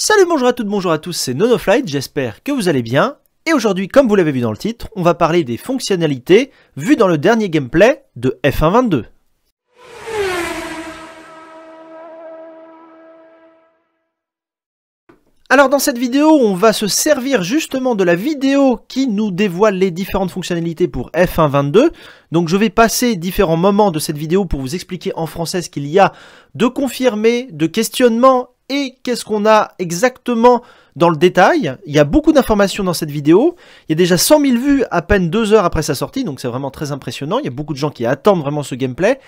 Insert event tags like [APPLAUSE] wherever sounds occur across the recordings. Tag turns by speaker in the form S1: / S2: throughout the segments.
S1: Salut, bonjour à toutes, bonjour à tous, c'est NonoFlight, j'espère que vous allez bien. Et aujourd'hui, comme vous l'avez vu dans le titre, on va parler des fonctionnalités vues dans le dernier gameplay de F122. Alors dans cette vidéo, on va se servir justement de la vidéo qui nous dévoile les différentes fonctionnalités pour F1.22. Donc je vais passer différents moments de cette vidéo pour vous expliquer en français ce qu'il y a de confirmé, de questionnement et qu'est-ce qu'on a exactement dans le détail. Il y a beaucoup d'informations dans cette vidéo. Il y a déjà 100 000 vues à peine deux heures après sa sortie, donc c'est vraiment très impressionnant. Il y a beaucoup de gens qui attendent vraiment ce gameplay.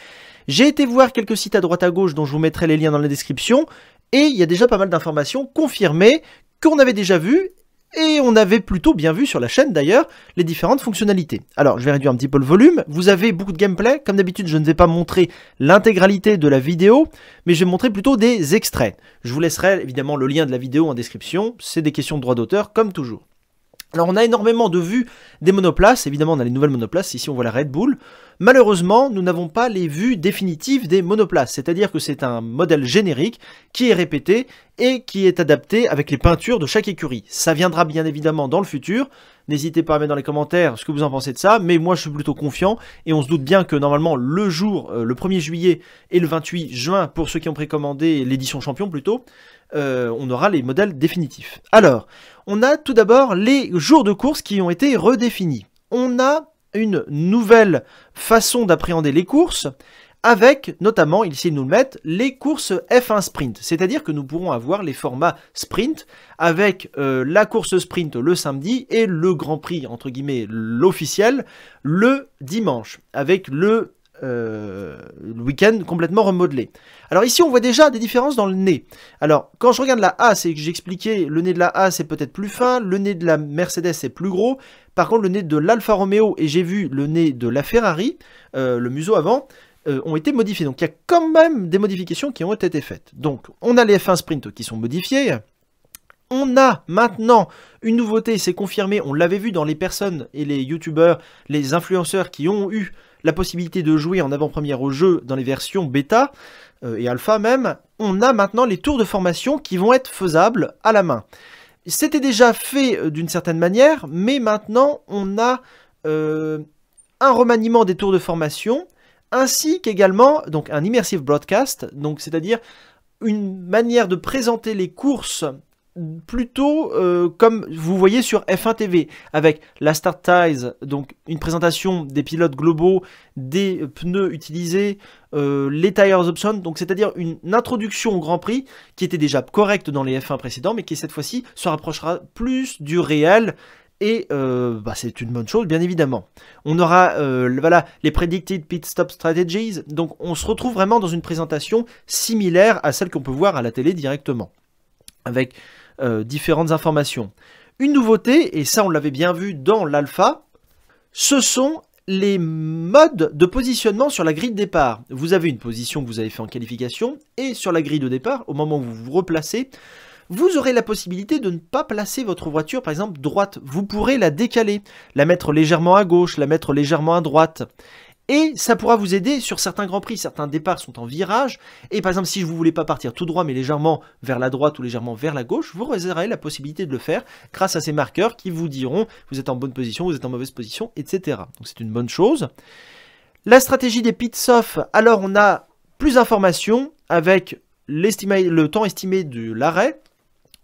S1: J'ai été voir quelques sites à droite à gauche dont je vous mettrai les liens dans la description. Et il y a déjà pas mal d'informations confirmées qu'on avait déjà vues et on avait plutôt bien vu sur la chaîne d'ailleurs les différentes fonctionnalités. Alors je vais réduire un petit peu le volume, vous avez beaucoup de gameplay, comme d'habitude je ne vais pas montrer l'intégralité de la vidéo, mais je vais montrer plutôt des extraits. Je vous laisserai évidemment le lien de la vidéo en description, c'est des questions de droit d'auteur comme toujours. Alors on a énormément de vues des monoplaces, évidemment on a les nouvelles monoplaces, ici on voit la Red Bull. Malheureusement, nous n'avons pas les vues définitives des monoplaces, c'est-à-dire que c'est un modèle générique qui est répété et qui est adapté avec les peintures de chaque écurie. Ça viendra bien évidemment dans le futur, n'hésitez pas à mettre dans les commentaires ce que vous en pensez de ça, mais moi je suis plutôt confiant et on se doute bien que normalement le jour, euh, le 1er juillet et le 28 juin, pour ceux qui ont précommandé l'édition champion plutôt, euh, on aura les modèles définitifs. Alors, on a tout d'abord les jours de course qui ont été redéfinis. On a une nouvelle façon d'appréhender les courses avec notamment, ils nous le mettent, les courses F1 Sprint. C'est-à-dire que nous pourrons avoir les formats Sprint avec euh, la course Sprint le samedi et le Grand Prix, entre guillemets, l'officiel, le dimanche, avec le euh, le week-end complètement remodelé. Alors ici, on voit déjà des différences dans le nez. Alors, quand je regarde la A, c'est que j'expliquais, le nez de la A, c'est peut-être plus fin, le nez de la Mercedes, c'est plus gros. Par contre, le nez de l'Alfa Romeo, et j'ai vu le nez de la Ferrari, euh, le museau avant, euh, ont été modifiés. Donc, il y a quand même des modifications qui ont été faites. Donc, on a les F1 Sprint qui sont modifiés. On a maintenant une nouveauté, c'est confirmé, on l'avait vu dans les personnes et les youtubeurs, les influenceurs qui ont eu la possibilité de jouer en avant-première au jeu dans les versions bêta euh, et alpha même, on a maintenant les tours de formation qui vont être faisables à la main. C'était déjà fait euh, d'une certaine manière, mais maintenant on a euh, un remaniement des tours de formation, ainsi qu'également un immersive broadcast, c'est-à-dire une manière de présenter les courses plutôt euh, comme vous voyez sur F1 TV avec la Start Ties, donc une présentation des pilotes globaux, des pneus utilisés, euh, les tires options, donc c'est-à-dire une introduction au Grand Prix qui était déjà correcte dans les F1 précédents mais qui cette fois-ci se rapprochera plus du réel et euh, bah, c'est une bonne chose, bien évidemment. On aura voilà, les Predicted Pit Stop Strategies. Donc on se retrouve vraiment dans une présentation similaire à celle qu'on peut voir à la télé directement. Avec euh, différentes informations. Une nouveauté, et ça on l'avait bien vu dans l'alpha, ce sont les modes de positionnement sur la grille de départ. Vous avez une position que vous avez fait en qualification, et sur la grille de départ, au moment où vous vous replacez, vous aurez la possibilité de ne pas placer votre voiture par exemple droite. Vous pourrez la décaler, la mettre légèrement à gauche, la mettre légèrement à droite. Et ça pourra vous aider sur certains grands prix. Certains départs sont en virage. Et par exemple, si vous ne voulez pas partir tout droit, mais légèrement vers la droite ou légèrement vers la gauche, vous réserverez la possibilité de le faire grâce à ces marqueurs qui vous diront vous êtes en bonne position, vous êtes en mauvaise position, etc. Donc c'est une bonne chose. La stratégie des pits off, alors on a plus d'informations avec le temps estimé de l'arrêt.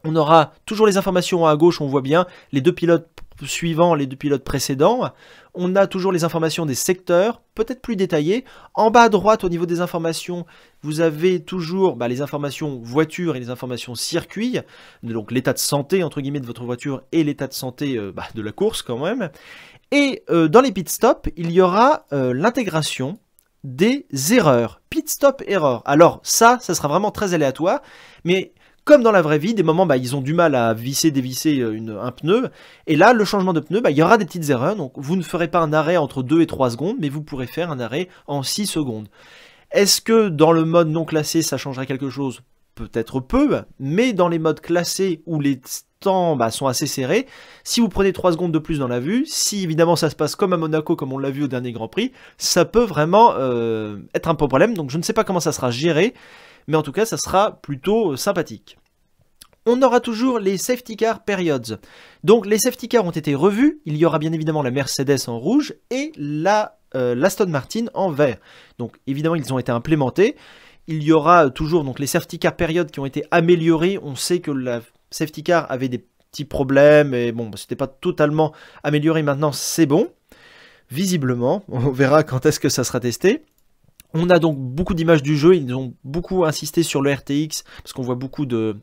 S1: On aura toujours les informations à gauche, on voit bien les deux pilotes suivant les deux pilotes précédents. On a toujours les informations des secteurs, peut-être plus détaillées. En bas à droite, au niveau des informations, vous avez toujours bah, les informations voiture et les informations circuit, donc l'état de santé entre guillemets de votre voiture et l'état de santé euh, bah, de la course quand même. Et euh, dans les pit stops, il y aura euh, l'intégration des erreurs, pit stop erreur. Alors ça, ça sera vraiment très aléatoire, mais comme dans la vraie vie, des moments, bah, ils ont du mal à visser, dévisser euh, un pneu. Et là, le changement de pneu, bah, il y aura des petites erreurs. Donc, vous ne ferez pas un arrêt entre 2 et 3 secondes, mais vous pourrez faire un arrêt en 6 secondes. Est-ce que dans le mode non classé, ça changerait quelque chose Peut-être peu, mais dans les modes classés où les temps bah, sont assez serrés, si vous prenez 3 secondes de plus dans la vue, si évidemment ça se passe comme à Monaco, comme on l'a vu au dernier Grand Prix, ça peut vraiment euh, être un problème. Donc je ne sais pas comment ça sera géré mais en tout cas ça sera plutôt sympathique. On aura toujours les safety car periods. Donc les safety cars ont été revus, il y aura bien évidemment la Mercedes en rouge et la euh, Aston Martin en vert. Donc évidemment ils ont été implémentés. Il y aura toujours donc les safety car périodes qui ont été améliorées. On sait que la safety car avait des petits problèmes et bon, c'était pas totalement amélioré. Maintenant, c'est bon. Visiblement, [LAUGHS] on verra quand est-ce que ça sera testé. On a donc beaucoup d'images du jeu, ils ont beaucoup insisté sur le RTX, parce qu'on voit beaucoup de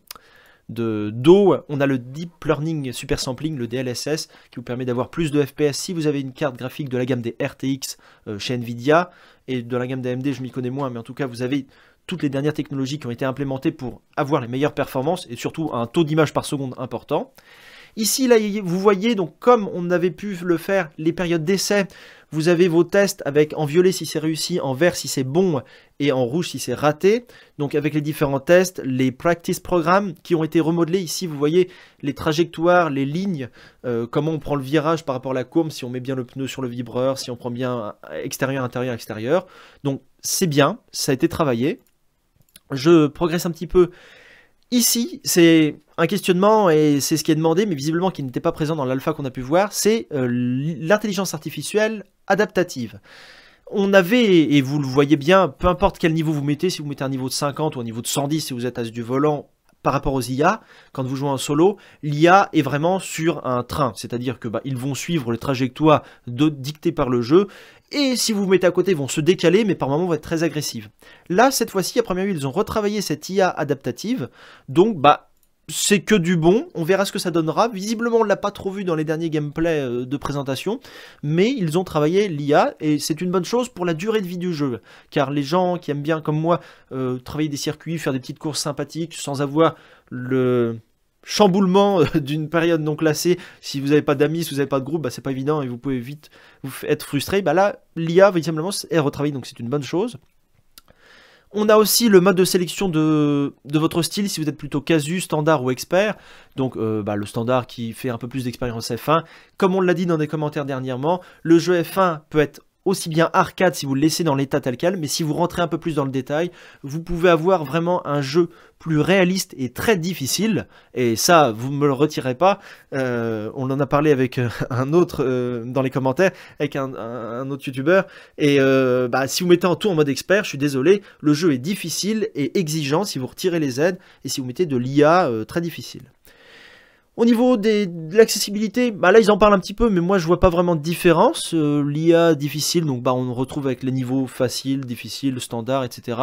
S1: d'eau, on a le Deep Learning Super Sampling, le DLSS, qui vous permet d'avoir plus de FPS si vous avez une carte graphique de la gamme des RTX euh, chez Nvidia, et de la gamme d'AMD je m'y connais moins, mais en tout cas vous avez toutes les dernières technologies qui ont été implémentées pour avoir les meilleures performances, et surtout un taux d'image par seconde important. Ici, là, vous voyez, donc comme on avait pu le faire les périodes d'essai, vous avez vos tests avec en violet si c'est réussi, en vert si c'est bon et en rouge si c'est raté. Donc avec les différents tests, les practice programmes qui ont été remodelés. Ici, vous voyez les trajectoires, les lignes, euh, comment on prend le virage par rapport à la courbe, si on met bien le pneu sur le vibreur, si on prend bien euh, extérieur, intérieur, extérieur. Donc c'est bien, ça a été travaillé. Je progresse un petit peu Ici, c'est un questionnement, et c'est ce qui est demandé, mais visiblement qui n'était pas présent dans l'alpha qu'on a pu voir, c'est euh, l'intelligence artificielle adaptative. On avait, et vous le voyez bien, peu importe quel niveau vous mettez, si vous mettez un niveau de 50 ou un niveau de 110 si vous êtes à du volant, par rapport aux IA, quand vous jouez en solo, l'IA est vraiment sur un train, c'est-à-dire que bah, ils vont suivre les trajectoires dictées par le jeu, et si vous vous mettez à côté, ils vont se décaler, mais par moments vont être très agressifs. Là, cette fois-ci, à première vue, ils ont retravaillé cette IA adaptative, donc bah c'est que du bon, on verra ce que ça donnera. Visiblement, on l'a pas trop vu dans les derniers gameplays euh, de présentation, mais ils ont travaillé l'IA et c'est une bonne chose pour la durée de vie du jeu, car les gens qui aiment bien comme moi euh, travailler des circuits, faire des petites courses sympathiques sans avoir le chamboulement euh, [LAUGHS] d'une période non classée, si vous n'avez pas d'amis, si vous n'avez pas de groupe, bah, c'est pas évident et vous pouvez vite être frustré. Bah là, l'IA, visiblement, est retravaillée, donc c'est une bonne chose. On a aussi le mode de sélection de, votre style, si vous êtes plutôt casu, standard ou expert. Donc euh, bah, le standard qui fait un peu plus d'expérience F1. Comme on l'a dit dans des commentaires dernièrement, le jeu F1 peut être aussi bien arcade si vous le laissez dans l'état tel quel, mais si vous rentrez un peu plus dans le détail, vous pouvez avoir vraiment un jeu plus réaliste et très difficile, et ça, vous me le retirez pas, euh, on en a parlé avec euh, un autre euh, dans les commentaires, avec un, autre youtubeur, et bah, si vous mettez en tout en mode expert, je suis désolé, le jeu est difficile et exigeant si vous retirez les aides, et si vous mettez de l'IA très difficile. Au niveau de l'accessibilité, bah là ils en parlent un petit peu, mais moi je vois pas vraiment de différence. Euh, L'IA difficile, donc bah on retrouve avec les niveaux facile, difficile, standard, etc.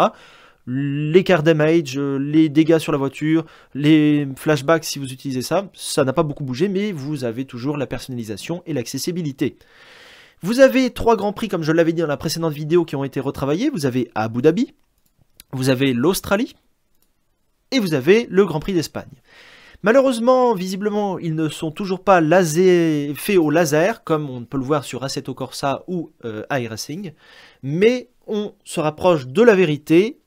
S1: L'écart damage, euh, les dégâts sur la voiture, les flashbacks si vous utilisez ça, ça n'a pas beaucoup bougé, mais vous avez toujours la personnalisation et l'accessibilité. Vous avez trois grands prix, comme je l'avais dit dans la précédente vidéo, qui ont été retravaillés. Vous avez Abu Dhabi, vous avez l'Australie, et vous avez le Grand Prix d'Espagne. Malheureusement, visiblement, ils ne sont toujours pas faits au laser, comme on peut le voir sur Assetto Corsa ou euh, iRacing, mais on se rapproche de la vérité,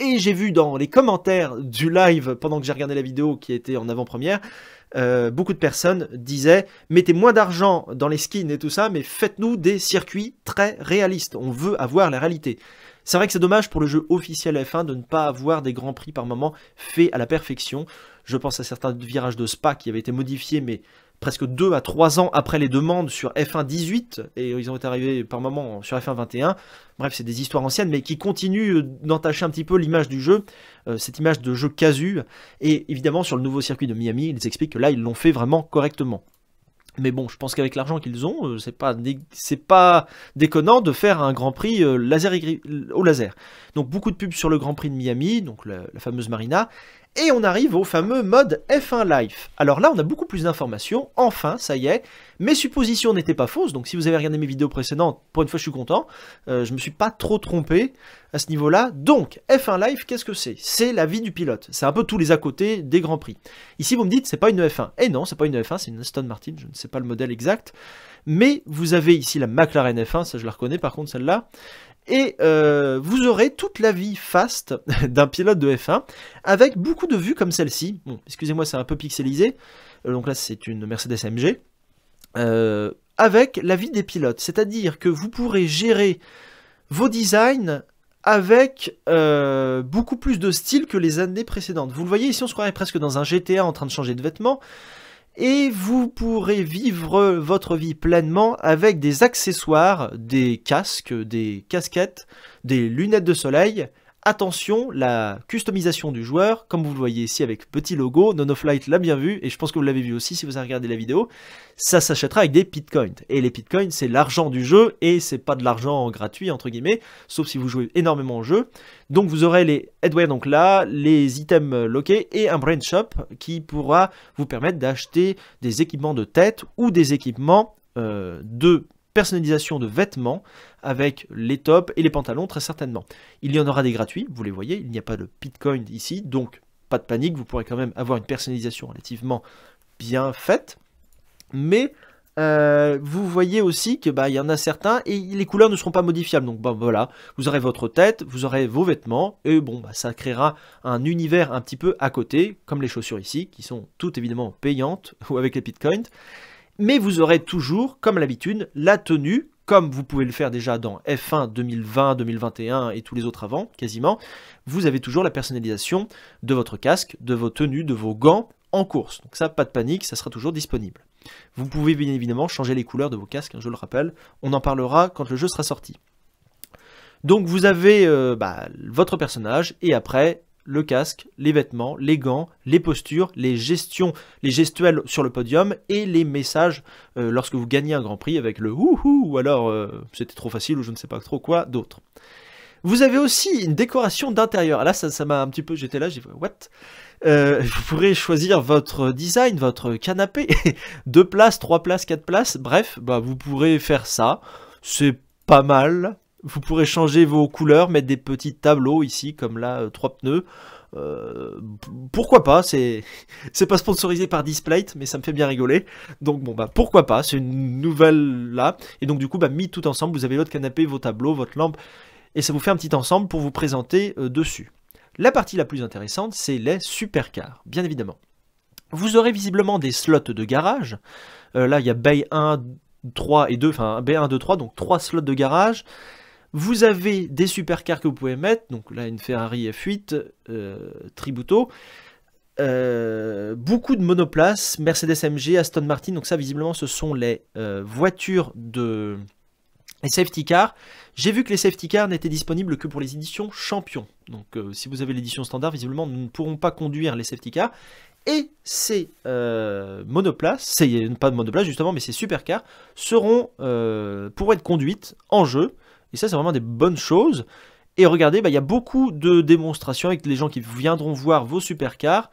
S1: et j'ai vu dans les commentaires du live, pendant que j'ai regardé la vidéo qui était en avant-première, euh, beaucoup de personnes disaient « Mettez moins d'argent dans les skins et tout ça, mais faites-nous des circuits très réalistes. On veut avoir la réalité. » C'est vrai que c'est dommage pour le jeu officiel F1 de ne pas avoir des grands prix par moment faits à la perfection. Je pense à certains virages de Spa qui avaient été modifiés, mais presque 2 à 3 ans après les demandes sur F1 18, et ils ont été arrivés par moment sur F1 21. Bref, c'est des histoires anciennes, mais qui continuent euh, d'entacher un petit peu l'image du jeu, euh, cette image de jeu casu. Et évidemment, sur le nouveau circuit de Miami, ils expliquent que là, ils l'ont fait vraiment correctement. Mais bon, je pense qu'avec l'argent qu'ils ont, euh, c'est pas, pas déconnant de faire un Grand Prix euh, laser au laser. Donc beaucoup de pubs sur le Grand Prix de Miami, donc la, fameuse marina, et on arrive au fameux mode F1 Life. Alors là, on a beaucoup plus d'informations, enfin, ça y est. Mes suppositions n'étaient pas fausses, donc si vous avez regardé mes vidéos précédentes, pour une fois je suis content, euh, je me suis pas trop trompé à ce niveau-là. Donc, F1 Life, qu'est-ce que c'est C'est la vie du pilote. C'est un peu tous les à côté des Grands Prix. Ici, vous me dites, c'est pas une F1. et eh non, c'est pas une F1, c'est une Aston Martin, je ne sais pas le modèle exact. Mais vous avez ici la McLaren F1, ça je la reconnais par contre celle-là. Et euh, vous aurez toute la vie fast [LAUGHS] d'un pilote de F1 avec beaucoup de vues comme celle-ci. Bon, excusez-moi, c'est un peu pixelisé. Euh, donc là, c'est une Mercedes AMG. Euh, avec la vie des pilotes. C'est-à-dire que vous pourrez gérer vos designs avec euh, beaucoup plus de style que les années précédentes. Vous le voyez ici, on se croirait presque dans un GTA en train de changer de vêtements. Et vous pourrez vivre votre vie pleinement avec des accessoires, des casques, des casquettes, des lunettes de soleil, Attention, la customisation du joueur, comme vous le voyez ici avec petit logo, Nonoflight l'a bien vu, et je pense que vous l'avez vu aussi si vous avez regardé la vidéo, ça s'achètera avec des bitcoins. Et les bitcoins, c'est l'argent du jeu, et c'est pas de l'argent gratuit, entre guillemets, sauf si vous jouez énormément au jeu. Donc vous aurez les headwear, donc là, les items loqués, et un brain shop qui pourra vous permettre d'acheter des équipements de tête ou des équipements euh, de personnalisation de vêtements avec les tops et les pantalons très certainement. Il y en aura des gratuits, vous les voyez, il n'y a pas de Bitcoin ici, donc pas de panique, vous pourrez quand même avoir une personnalisation relativement bien faite. Mais euh, vous voyez aussi que bah il y en a certains et les couleurs ne seront pas modifiables. Donc bah, voilà, vous aurez votre tête, vous aurez vos vêtements et bon bah, ça créera un univers un petit peu à côté, comme les chaussures ici qui sont toutes évidemment payantes [LAUGHS] ou avec les bitcoins mais vous aurez toujours, comme l'habitude, la tenue, comme vous pouvez le faire déjà dans F1 2020, 2021 et tous les autres avant, quasiment, vous avez toujours la personnalisation de votre casque, de vos tenues, de vos gants en course. Donc ça, pas de panique, ça sera toujours disponible. Vous pouvez bien évidemment changer les couleurs de vos casques, hein, je le rappelle, on en parlera quand le jeu sera sorti. Donc vous avez euh, bah, votre personnage et après le casque, les vêtements, les gants, les postures, les gestions, les gestuelles sur le podium et les messages euh, lorsque vous gagnez un grand prix avec le wouhou ou alors euh, c'était trop facile ou je ne sais pas trop quoi d'autre. Vous avez aussi une décoration d'intérieur. Ah là, ça, ça m'a un petit peu. J'étais là, j'ai dit what. Euh, vous pourrez choisir votre design, votre canapé, [LAUGHS] deux places, trois places, quatre places. Bref, bah vous pourrez faire ça. C'est pas mal. Vous pourrez changer vos couleurs, mettre des petits tableaux ici, comme là, euh, trois pneus. Euh, pourquoi pas C'est [LAUGHS] c'est pas sponsorisé par Displate, mais ça me fait bien rigoler. Donc bon bah pourquoi pas C'est une nouvelle là. Et donc du coup bah mis tout ensemble, vous avez votre canapé, vos tableaux, votre lampe, et ça vous fait un petit ensemble pour vous présenter euh, dessus. La partie la plus intéressante, c'est les supercars, bien évidemment. Vous aurez visiblement des slots de garage. là, il y a Bay 1, 3 et 2, enfin B1, 2, 3, donc trois slots de garage. Vous avez des supercars que vous pouvez mettre, donc là une Ferrari F8 euh, Tributo, euh, beaucoup de monoplaces, Mercedes MG, Aston Martin, donc ça visiblement ce sont les euh, voitures de les safety cars. J'ai vu que les safety cars n'étaient disponibles que pour les éditions champions. Donc si vous avez l'édition standard, visiblement nous ne pourrons pas conduire les safety cars. Et ces monoplaces, c'est pas de monoplaces justement, mais ces supercars seront, pourront être conduites en jeu et ça, c'est vraiment des bonnes choses. Et regardez, bah, il y a beaucoup de démonstrations avec les gens qui viendront voir vos supercars.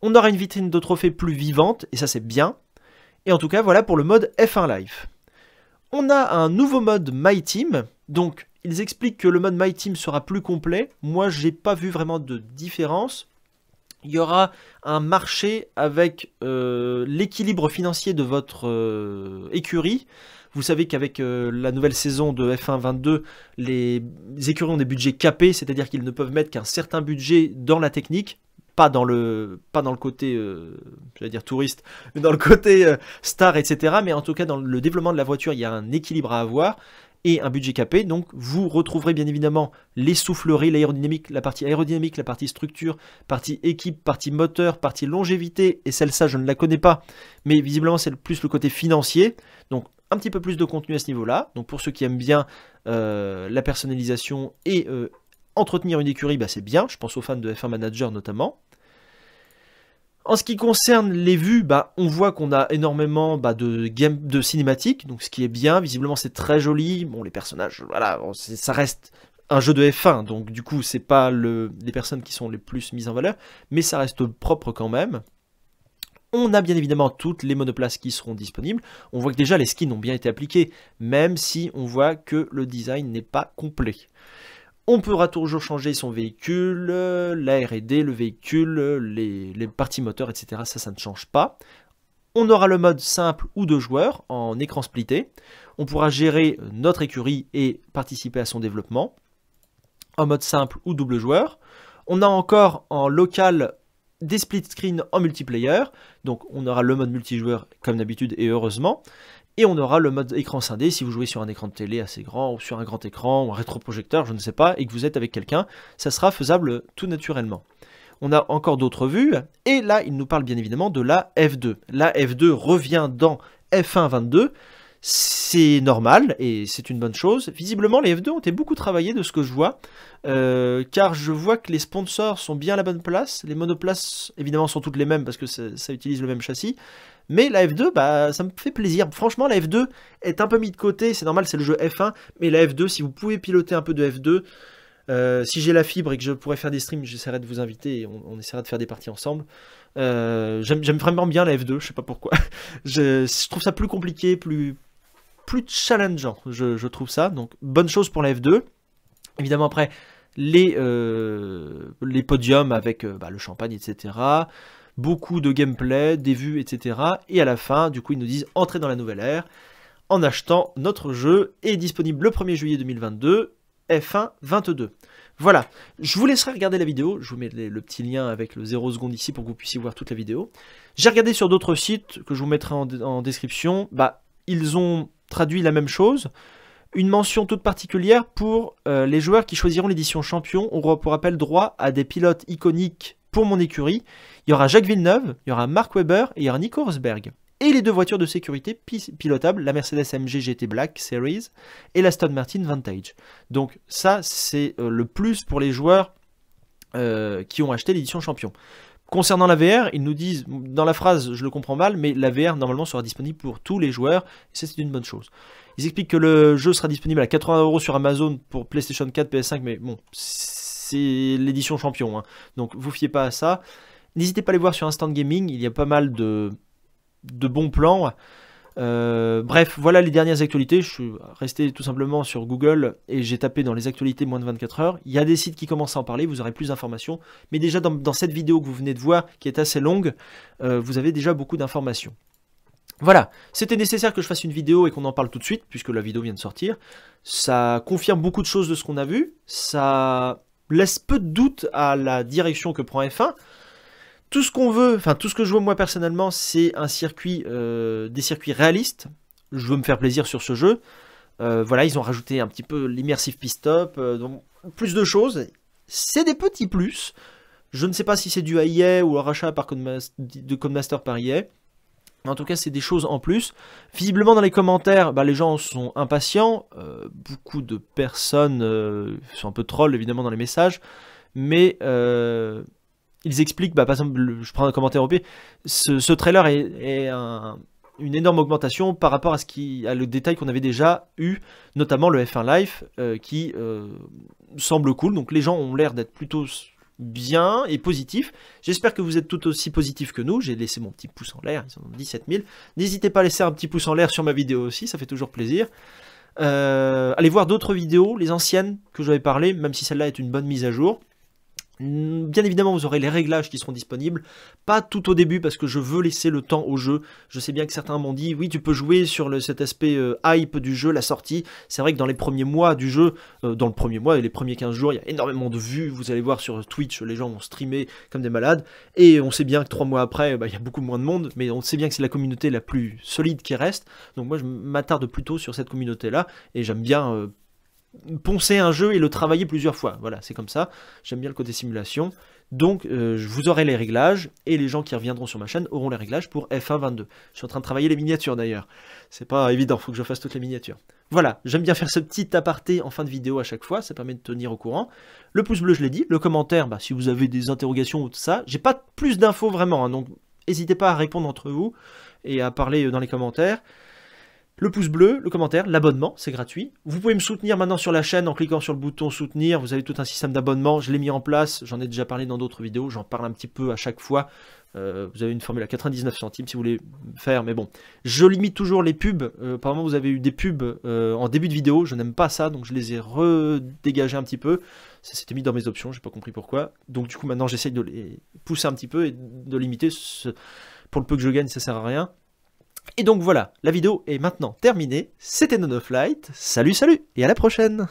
S1: On aura une vitrine de trophées plus vivante, et ça c'est bien. Et en tout cas, voilà pour le mode F1 Life. On a un nouveau mode My Team. Donc, ils expliquent que le mode My Team sera plus complet. Moi, je n'ai pas vu vraiment de différence. Il y aura un marché avec euh, l'équilibre financier de votre euh, écurie vous savez qu'avec euh, la nouvelle saison de F1 22, les écuries ont des budgets capés, c'est-à-dire qu'ils ne peuvent mettre qu'un certain budget dans la technique, pas dans le pas dans le côté euh, dire touriste [LAUGHS] mais dans le côté euh, star etc mais en tout cas dans le développement de la voiture il y a un équilibre à avoir et un budget capé donc vous retrouverez bien évidemment les souffleries l'aérodynamique la partie aérodynamique la partie structure partie équipe partie moteur partie longévité et celle-là je ne la connais pas mais visiblement c'est plus le côté financier donc un petit peu plus de contenu à ce niveau-là. Donc pour ceux qui aiment bien euh, la personnalisation et euh, entretenir une écurie, bah, c'est bien. Je pense aux fans de F1 Manager notamment. En ce qui concerne les vues, bah, on voit qu'on a énormément bah, de, game, de cinématiques, donc ce qui est bien, visiblement c'est très joli, bon les personnages, voilà, ça reste un jeu de F1, donc du coup c'est pas les personnes qui sont les plus mises en valeur, mais ça reste propre quand même. On a bien évidemment toutes les monoplaces qui seront disponibles. On voit que déjà les skins ont bien été appliqués, même si on voit que le design n'est pas complet. On pourra toujours changer son véhicule, la RD, le véhicule, les, parties moteurs, etc. Ça, ça ne change pas. On aura le mode simple ou deux joueurs en écran splitté. On pourra gérer notre écurie et participer à son développement en mode simple ou double joueur. On a encore en local des split screen en multiplayer. Donc on aura le mode multijoueur comme d'habitude et heureusement. Et on aura le mode écran scindé si vous jouez sur un écran de télé assez grand ou sur un grand écran ou un rétroprojecteur, je ne sais pas, et que vous êtes avec quelqu'un, ça sera faisable tout naturellement. On a encore d'autres vues, et là il nous parle bien évidemment de la F2. La F2 revient dans F1 22 c'est normal et c'est une bonne chose. Visiblement, les F2 ont été beaucoup travaillés de ce que je vois, euh, car je vois que les sponsors sont bien à la bonne place. Les monoplaces, évidemment, sont toutes les mêmes parce que ça, utilise le même châssis. Mais la F2, bah, ça me fait plaisir. Franchement, la F2 est un peu mise de côté. C'est normal, c'est le jeu F1. Mais la F2, si vous pouvez piloter un peu de F2, euh, si j'ai la fibre et que je pourrais faire des streams, j'essaierai de vous inviter et on, essaiera de faire des parties ensemble. Euh, j'aime vraiment bien la F2, je sais pas pourquoi. [LAUGHS] je trouve ça plus compliqué, plus, plus challengeant, je, je, trouve ça. Donc, bonne chose pour la F2. Évidemment, après, les, euh, les podiums avec euh, bah, le champagne, etc. Beaucoup de gameplay, des vues, etc. Et à la fin, du coup, ils nous disent entrer dans la nouvelle ère en achetant notre jeu est disponible le 1er juillet 2022, F1 22. Voilà, je vous laisserai regarder la vidéo, je vous mets le petit lien avec le 0 seconde ici pour que vous puissiez voir toute la vidéo. J'ai regardé sur d'autres sites que je vous mettrai en, en description, bah ils ont traduit la même chose. Une mention toute particulière pour euh, les joueurs qui choisiront l'édition champion. On aura pour rappel droit à des pilotes iconiques pour mon écurie. Il y aura Jacques Villeneuve, il y aura Mark Webber et il y aura Nico Rosberg. Et les deux voitures de sécurité pilotables, la Mercedes AMG GT Black Series et la Stone Martin Vantage. Donc ça, c'est euh, le plus pour les joueurs euh, qui ont acheté l'édition champion. Concernant la VR, ils nous disent, dans la phrase, je le comprends mal, mais la VR normalement sera disponible pour tous les joueurs, et ça c'est une bonne chose. Ils expliquent que le jeu sera disponible à 80€ sur Amazon pour PlayStation 4, PS5, mais bon, c'est l'édition champion, hein. donc vous fiez pas à ça. N'hésitez pas à les voir sur Instant Gaming, il y a pas mal de, de bons plans. Euh, bref, voilà les dernières actualités. Je suis resté tout simplement sur Google et j'ai tapé dans les actualités moins de 24 heures. Il y a des sites qui commencent à en parler, vous aurez plus d'informations. Mais déjà dans, cette vidéo que vous venez de voir, qui est assez longue, euh, vous avez déjà beaucoup d'informations. Voilà, c'était nécessaire que je fasse une vidéo et qu'on en parle tout de suite, puisque la vidéo vient de sortir. Ça confirme beaucoup de choses de ce qu'on a vu, ça laisse peu de doute à la direction que prend F1, tout ce qu'on veut, enfin tout ce que je veux moi personnellement, c'est un circuit, euh, des circuits réalistes. Je veux me faire plaisir sur ce jeu. Euh, voilà, ils ont rajouté un petit peu l'immersive pistop, euh, donc plus de choses. C'est des petits plus. Je ne sais pas si c'est du à e ou au rachat par de Codemaster par EA. En tout cas, c'est des choses en plus. Visiblement, dans les commentaires, bah, les gens sont impatients. beaucoup de personnes sont un peu trolls, évidemment, dans les messages. Mais ils expliquent, bah, par exemple, je prends un commentaire au pied, ce, trailer est, une énorme augmentation par rapport à ce qui, à le détail qu'on avait déjà eu, notamment le F1 Life, euh, qui euh, semble cool. Donc les gens ont l'air d'être plutôt bien et positifs. J'espère que vous êtes tout aussi positif que nous. J'ai laissé mon petit pouce en l'air, ils en ont 17 000. N'hésitez pas à laisser un petit pouce en l'air sur ma vidéo aussi, ça fait toujours plaisir. Euh, allez voir d'autres vidéos, les anciennes que j'avais parlé, même si celle-là est une bonne mise à jour. Bien évidemment, vous aurez les réglages qui seront disponibles. Pas tout au début parce que je veux laisser le temps au jeu. Je sais bien que certains m'ont dit, oui, tu peux jouer sur cet aspect euh, hype du jeu, la sortie. C'est vrai que dans les premiers mois du jeu, euh, dans le premier mois et les premiers 15 jours, il y a énormément de vues. Vous allez voir sur Twitch, les gens vont streamer comme des malades. Et on sait bien que trois mois après, bah, il y a beaucoup moins de monde. Mais on sait bien que c'est la communauté la plus solide qui reste. Donc moi, je m'attarde plutôt sur cette communauté-là. Et j'aime bien... Euh, poncer un jeu et le travailler plusieurs fois. Voilà, c'est comme ça. J'aime bien le côté simulation. Donc, euh, je vous aurez les réglages et les gens qui reviendront sur ma chaîne auront les réglages pour F1 22. Je suis en train de travailler les miniatures d'ailleurs. C'est pas évident, faut que je fasse toutes les miniatures. Voilà, j'aime bien faire ce petit aparté en fin de vidéo à chaque fois, ça permet de tenir au courant. Le pouce bleu, je l'ai dit. Le commentaire, bah, si vous avez des interrogations ou tout ça, j'ai pas plus d'infos vraiment, hein. donc n'hésitez pas à répondre entre vous et à parler euh, dans les commentaires le pouce bleu, le commentaire, l'abonnement, c'est gratuit. Vous pouvez me soutenir maintenant sur la chaîne en cliquant sur le bouton soutenir. Vous avez tout un système d'abonnement, je l'ai mis en place, j'en ai déjà parlé dans d'autres vidéos, j'en parle un petit peu à chaque fois. Euh, vous avez une formule à 99 centimes si vous voulez faire, mais bon. Je limite toujours les pubs. apparemment euh, vous avez eu des pubs euh, en début de vidéo, je n'aime pas ça, donc je les ai redégagés un petit peu. Ça s'était mis dans mes options, j'ai pas compris pourquoi. Donc du coup, maintenant, j'essaye de les pousser un petit peu et de limiter. Ce... Pour le peu que je gagne, ça sert à rien. Et donc voilà, la vidéo est maintenant terminée. C'était NonoFlight, Flight. Salut, salut et à la prochaine.